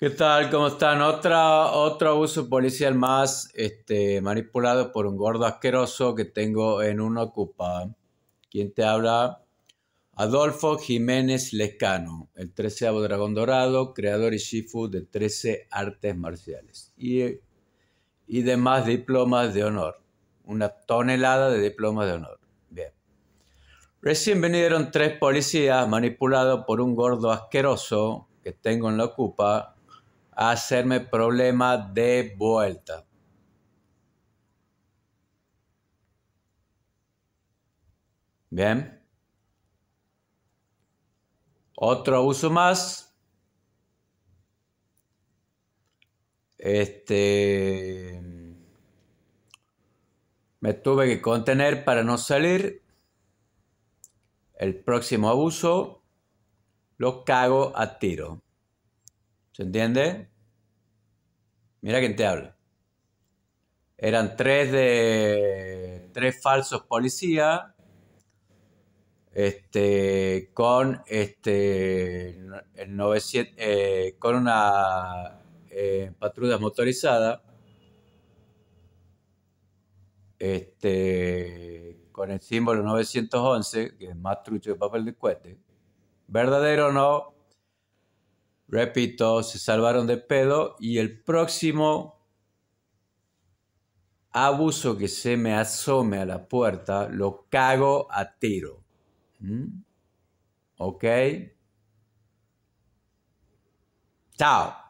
¿Qué tal? ¿Cómo están? Otra, otro abuso policial más este, manipulado por un gordo asqueroso que tengo en una ocupa. ¿Quién te habla? Adolfo Jiménez Lescano, el treceavo dragón dorado, creador y shifu de 13 artes marciales y, y demás diplomas de honor. Una tonelada de diplomas de honor. Bien. Recién vinieron tres policías manipulados por un gordo asqueroso que tengo en la ocupa hacerme problema de vuelta. Bien. Otro abuso más. Este. Me tuve que contener para no salir. El próximo abuso lo cago a tiro. ¿Se entiende? Mira quién te habla. Eran tres de tres falsos policías. Este, con este eh, con una eh, patrulla motorizada este, con el símbolo 911, que es más trucho de papel de cohete, verdadero o no, Repito, se salvaron de pedo y el próximo abuso que se me asome a la puerta lo cago a tiro. ¿Mm? ¿Ok? Chao.